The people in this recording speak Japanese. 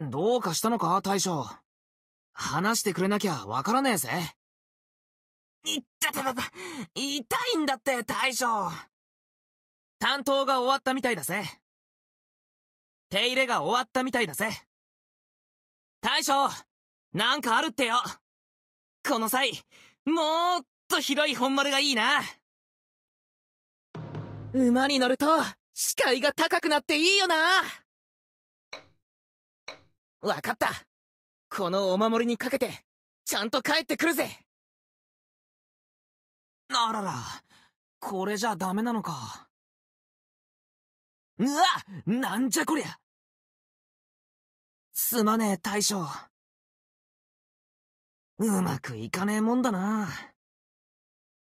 どうかしたのか、大将。話してくれなきゃわからねえぜ。いったたたた、痛いんだって、大将。担当が終わったみたいだぜ。手入れが終わったみたいだぜ。大将、なんかあるってよ。この際、もっと広い本丸がいいな。馬に乗ると、視界が高くなっていいよな。分かったこのお守りにかけてちゃんと帰ってくるぜあららこれじゃダメなのかうわなんじゃこりゃすまねえ大将うまくいかねえもんだな。